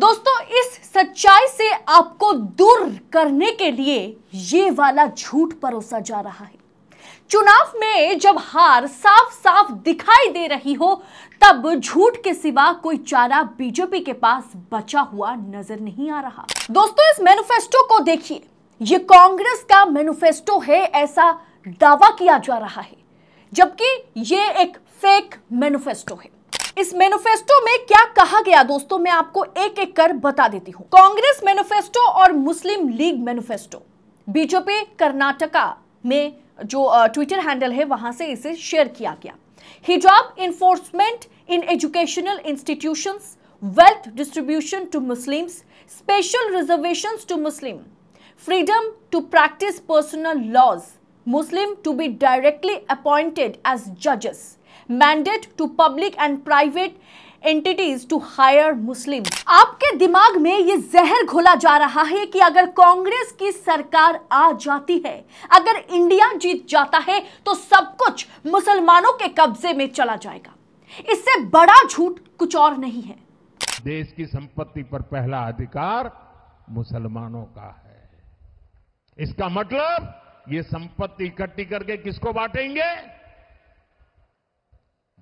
दोस्तों इस सच्चाई से आपको दूर करने के लिए ये वाला झूठ परोसा जा रहा है चुनाव में जब हार साफ साफ दिखाई दे रही हो तब झूठ के सिवा कोई चारा बीजेपी के पास बचा हुआ नजर नहीं आ रहा दोस्तों इस मैनिफेस्टो को देखिए ये कांग्रेस का मैनिफेस्टो है ऐसा दावा किया जा रहा है जबकि ये एक फेक मैनिफेस्टो है इस मैनिफेस्टो में क्या कहा गया दोस्तों मैं आपको एक एक कर बता देती हूं कांग्रेस मैनुफेस्टो और मुस्लिम लीग मैनुफेस्टो बीजेपी कर्नाटका में जो ट्विटर हैंडल है वहां से इसे शेयर किया गया हिजाब enforcement in educational institution wealth distribution to Muslim special reservation to Muslim freedom to practise personal laws Muslim to be directly appointed as जजेस mandate to public and private entities to hire Muslim आपके दिमाग में ये जहर घोला जा रहा है कि अगर कांग्रेस की सरकार आ जाती है अगर इंडिया जीत जाता है तो सब कुछ मुसलमानों के कब्जे में चला जाएगा इससे बड़ा झूठ कुछ और नहीं है देश की संपत्ति पर पहला अधिकार मुसलमानों का है इसका मतलब ये संपत्ति इकट्ठी करके किसको बांटेंगे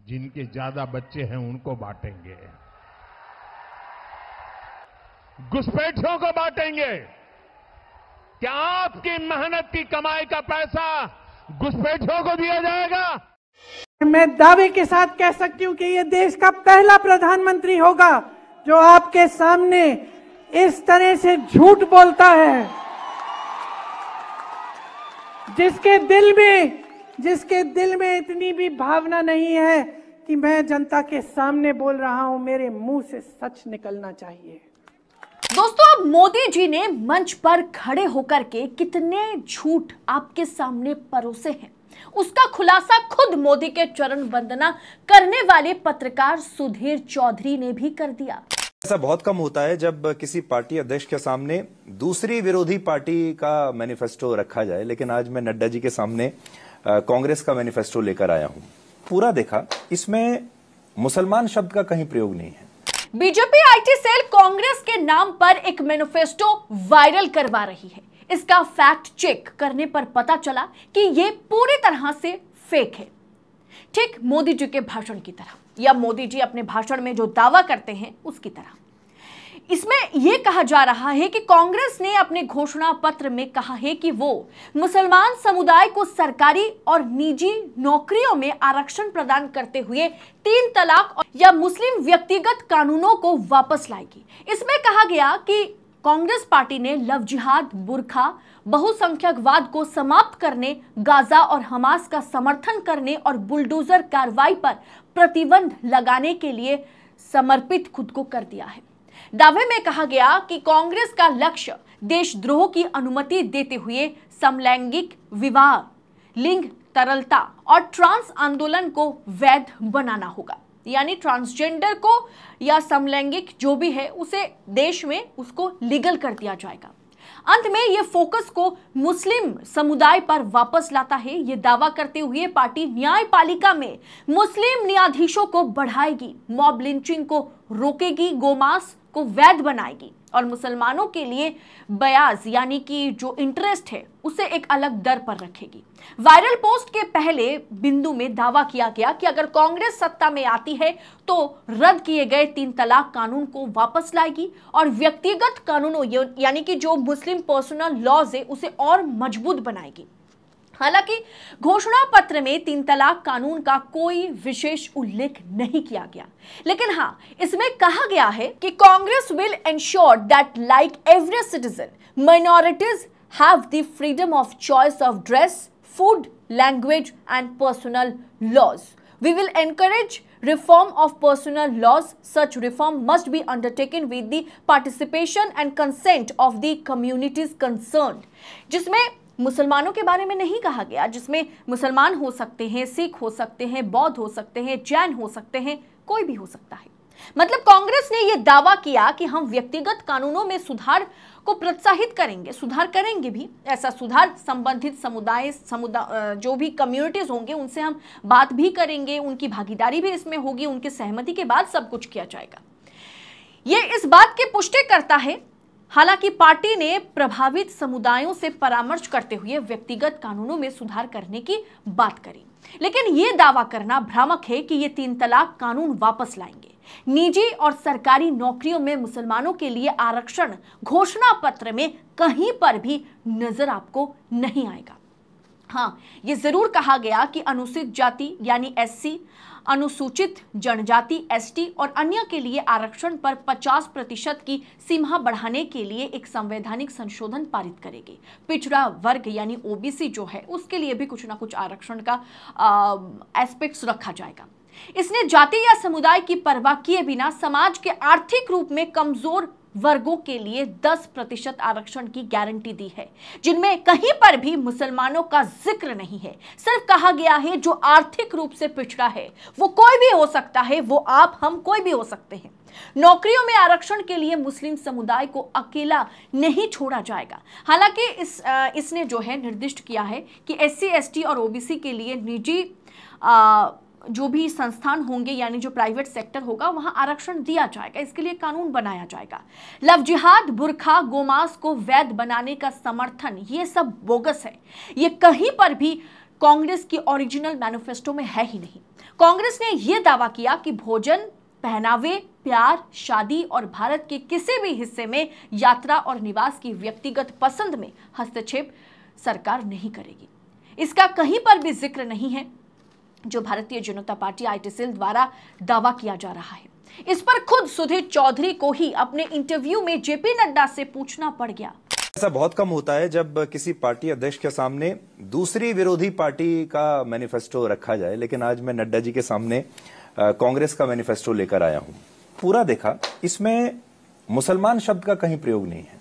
जिनके ज्यादा बच्चे हैं उनको बांटेंगे घुसपैठियों को बांटेंगे क्या आपकी मेहनत की कमाई का पैसा घुसपैठियों को दिया जाएगा मैं दावे के साथ कह सकती हूँ कि ये देश का पहला प्रधानमंत्री होगा जो आपके सामने इस तरह से झूठ बोलता है जिसके दिल में जिसके दिल में इतनी भी भावना नहीं है कि मैं जनता के सामने बोल रहा हूं मेरे मुंह से सच निकलना चाहिए दोस्तों अब मोदी जी ने मंच पर खड़े होकर के कितने झूठ आपके सामने परोसे हैं उसका खुलासा खुद मोदी के चरण वंदना करने वाले पत्रकार सुधीर चौधरी ने भी कर दिया ऐसा बहुत कम होता है जब किसी पार्टी अध्यक्ष के सामने दूसरी विरोधी पार्टी का मैनिफेस्टो रखा जाए लेकिन आज मैं नड्डा जी के सामने कांग्रेस का मैनिफेस्टो लेकर आया हूं पूरा देखा इसमें मुसलमान शब्द का कहीं प्रयोग नहीं है बीजेपी आईटी सेल कांग्रेस के नाम पर एक मैनिफेस्टो वायरल करवा रही है इसका फैक्ट चेक करने पर पता चला कि यह पूरी तरह से फेक है ठीक मोदी जी के भाषण की तरह या मोदी जी अपने भाषण में जो दावा करते हैं उसकी तरह इसमें यह कहा जा रहा है कि कांग्रेस ने अपने घोषणा पत्र में कहा है कि वो मुसलमान समुदाय को सरकारी और निजी नौकरियों में आरक्षण प्रदान करते हुए तीन तलाक या मुस्लिम व्यक्तिगत कानूनों को वापस लाएगी इसमें कहा गया कि कांग्रेस पार्टी ने लव जिहाद बुरखा बहुसंख्यकवाद को समाप्त करने गाजा और हमास का समर्थन करने और बुलडोजर कार्रवाई पर प्रतिबंध लगाने के लिए समर्पित खुद को कर दिया है दावे में कहा गया कि कांग्रेस का लक्ष्य देशद्रोह की अनुमति देते हुए समलैंगिक विवाह लिंग तरलता और ट्रांस आंदोलन को वैध बनाना होगा यानी ट्रांसजेंडर को या समलैंगिक जो भी है उसे देश में उसको लीगल कर दिया जाएगा अंत में ये फोकस को मुस्लिम समुदाय पर वापस लाता है ये दावा करते हुए पार्टी न्यायपालिका में मुस्लिम न्यायाधीशों को बढ़ाएगी मॉब लिंचिंग को रोकेगी गोमांस को वैध बनाएगी और मुसलमानों के लिए बयाज यानी कि जो इंटरेस्ट है उसे एक अलग दर पर रखेगी वायरल पोस्ट के पहले बिंदु में दावा किया गया कि अगर कांग्रेस सत्ता में आती है तो रद्द किए गए तीन तलाक कानून को वापस लाएगी और व्यक्तिगत कानूनों यानी कि जो मुस्लिम पर्सनल लॉज है उसे और मजबूत बनाएगी हालांकि घोषणा पत्र में तीन तलाक कानून का कोई विशेष उल्लेख नहीं किया गया लेकिन हाँ इसमें कहा गया है कि Congress will ensure that like every citizen minorities have the freedom of choice of dress food language and personal laws we will encourage reform of personal laws such reform must be undertaken with the participation and consent of the communities concern जिसमें मुसलमानों के बारे में नहीं कहा गया जिसमें मुसलमान हो सकते हैं सिख हो सकते हैं बौद्ध हो सकते हैं जैन हो सकते हैं कोई भी हो सकता है मतलब कांग्रेस ने यह दावा किया कि हम व्यक्तिगत कानूनों में सुधार को प्रोत्साहित करेंगे सुधार करेंगे भी ऐसा सुधार संबंधित समुदाय समुदाय जो भी कम्युनिटीज होंगे उनसे हम बात भी करेंगे उनकी भागीदारी भी इसमें होगी उनकी सहमति के बाद सब कुछ किया जाएगा ये इस बात की पुष्टि करता है हालांकि पार्टी ने प्रभावित समुदायों से परामर्श करते हुए व्यक्तिगत कानूनों में सुधार करने की बात करी लेकिन ये दावा करना भ्रामक है कि ये तीन तलाक कानून वापस लाएंगे निजी और सरकारी नौकरियों में मुसलमानों के लिए आरक्षण घोषणा पत्र में कहीं पर भी नजर आपको नहीं आएगा हाँ ये जरूर कहा गया कि अनुसूचित जाति यानी एससी अनुसूचित जनजाति एसटी और अन्य के लिए आरक्षण पर 50 प्रतिशत की सीमा बढ़ाने के लिए एक संवैधानिक संशोधन पारित करेगी पिछड़ा वर्ग यानी ओबीसी जो है उसके लिए भी कुछ ना कुछ आरक्षण का एस्पेक्ट्स रखा जाएगा इसने जाति या समुदाय की परवाह किए बिना समाज के आर्थिक रूप में कमजोर वर्गों के लिए 10 प्रतिशत आरक्षण की गारंटी दी है जिनमें कहीं पर भी मुसलमानों का जिक्र नहीं है सिर्फ कहा गया है जो आर्थिक रूप से पिछड़ा है वो कोई भी हो सकता है वो आप हम कोई भी हो सकते हैं नौकरियों में आरक्षण के लिए मुस्लिम समुदाय को अकेला नहीं छोड़ा जाएगा हालांकि इस इसने जो है निर्दिष्ट किया है कि एस सी और ओबीसी के लिए निजी आ, जो भी संस्थान होंगे यानी जो प्राइवेट सेक्टर होगा वहां आरक्षण दिया जाएगा इसके लिए कानून बनाया जाएगा लव जिहाद बुरखा गोमास को वैध बनाने का समर्थन ये सब बोगस है ये कहीं पर भी कांग्रेस की ओरिजिनल मैनिफेस्टो में है ही नहीं कांग्रेस ने यह दावा किया कि भोजन पहनावे प्यार शादी और भारत के किसी भी हिस्से में यात्रा और निवास की व्यक्तिगत पसंद में हस्तक्षेप सरकार नहीं करेगी इसका कहीं पर भी जिक्र नहीं है जो भारतीय जनता पार्टी आई द्वारा दावा किया जा रहा है इस पर खुद सुधीर चौधरी को ही अपने इंटरव्यू में जेपी नड्डा से पूछना पड़ गया ऐसा बहुत कम होता है जब किसी पार्टी अध्यक्ष के सामने दूसरी विरोधी पार्टी का मैनिफेस्टो रखा जाए लेकिन आज मैं नड्डा जी के सामने कांग्रेस का मैनिफेस्टो लेकर आया हूं पूरा देखा इसमें मुसलमान शब्द का कहीं प्रयोग नहीं है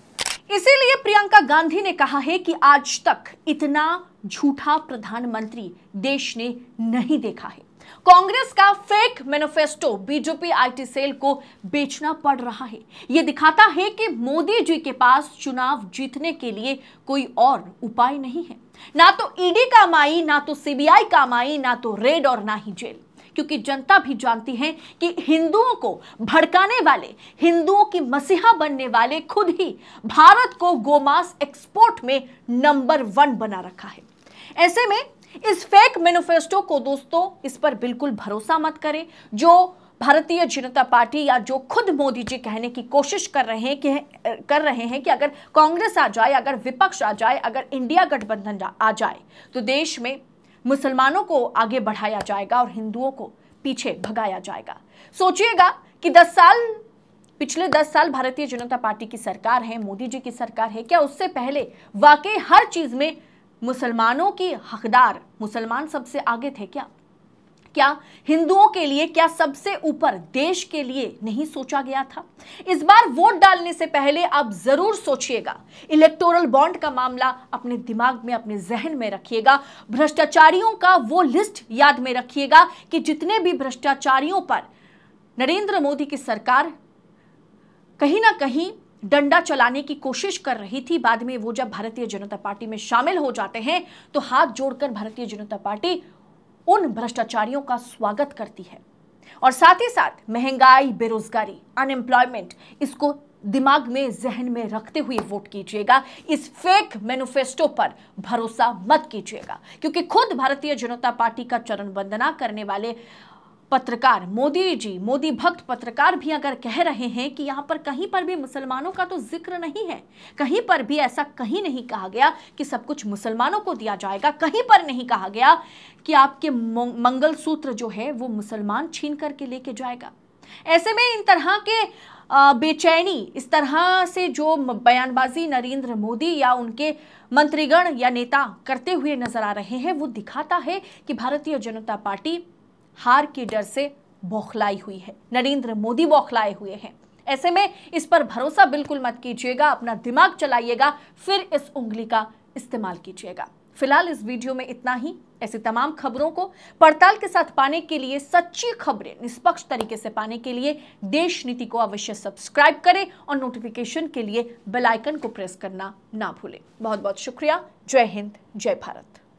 इसीलिए प्रियंका गांधी ने कहा है कि आज तक इतना झूठा प्रधानमंत्री देश ने नहीं देखा है कांग्रेस का fake manifesto BJP IT cell को बेचना पड़ रहा है यह दिखाता है कि मोदी जी के पास चुनाव जीतने के लिए कोई और उपाय नहीं है ना तो ईडी e का माई ना तो सीबीआई का माई ना तो रेड और ना ही जेल क्योंकि जनता भी जानती है कि हिंदुओं को भड़काने वाले हिंदुओं की मसीहा बनने वाले खुद ही भारत को गोमांस एक्सपोर्ट में नंबर वन बना रखा है ऐसे में इस फेक मैनिफेस्टो को दोस्तों इस पर बिल्कुल भरोसा मत करें जो भारतीय जनता पार्टी या जो खुद मोदी जी कहने की कोशिश कर रहे हैं कि कर रहे हैं कि अगर कांग्रेस आ जाए अगर विपक्ष आ जाए अगर इंडिया गठबंधन आ जाए तो देश में मुसलमानों को आगे बढ़ाया जाएगा और हिंदुओं को पीछे भगाया जाएगा सोचिएगा कि 10 साल पिछले 10 साल भारतीय जनता पार्टी की सरकार है मोदी जी की सरकार है क्या उससे पहले वाकई हर चीज में मुसलमानों की हकदार मुसलमान सबसे आगे थे क्या क्या हिंदुओं के लिए क्या सबसे ऊपर देश के लिए नहीं सोचा गया था इस बार वोट डालने से पहले आप जरूर सोचिएगा इलेक्टोरल बॉन्ड का मामला अपने दिमाग में अपने जहन में रखिएगा भ्रष्टाचारियों का वो लिस्ट याद में रखिएगा कि जितने भी भ्रष्टाचारियों पर नरेंद्र मोदी की सरकार कहीं ना कहीं डंडा चलाने की कोशिश कर रही थी बाद में वो जब भारतीय जनता पार्टी में शामिल हो जाते हैं तो हाथ जोड़कर भारतीय जनता पार्टी उन भ्रष्टाचारियों का स्वागत करती है और साथ ही साथ महंगाई बेरोजगारी अनएम्प्लॉयमेंट इसको दिमाग में जहन में रखते हुए वोट कीजिएगा इस फेक मैनिफेस्टो पर भरोसा मत कीजिएगा क्योंकि खुद भारतीय जनता पार्टी का चरण वंदना करने वाले पत्रकार मोदी जी मोदी भक्त पत्रकार भी अगर कह रहे हैं कि यहाँ पर कहीं पर भी मुसलमानों का तो जिक्र नहीं है कहीं पर भी ऐसा कहीं नहीं कहा गया कि सब कुछ मुसलमानों को दिया जाएगा कहीं पर नहीं कहा गया कि आपके मंगलसूत्र जो है वो मुसलमान छीन करके लेके जाएगा ऐसे में इन तरह के बेचैनी इस तरह से जो बयानबाजी नरेंद्र मोदी या उनके मंत्रीगण या नेता करते हुए नजर आ रहे हैं वो दिखाता है कि भारतीय जनता पार्टी हार के डर से बौखलाई हुई है नरेंद्र मोदी बौखलाए हुए हैं ऐसे में इस पर भरोसा बिल्कुल मत कीजिएगा अपना दिमाग चलाइएगा फिर इस उंगली का इस्तेमाल कीजिएगा फिलहाल इस वीडियो में इतना ही ऐसी तमाम खबरों को पड़ताल के साथ पाने के लिए सच्ची खबरें निष्पक्ष तरीके से पाने के लिए देश नीति को अवश्य सब्सक्राइब करें और नोटिफिकेशन के लिए बेल आइकन को प्रेस करना ना भूलें बहुत बहुत शुक्रिया जय हिंद जय भारत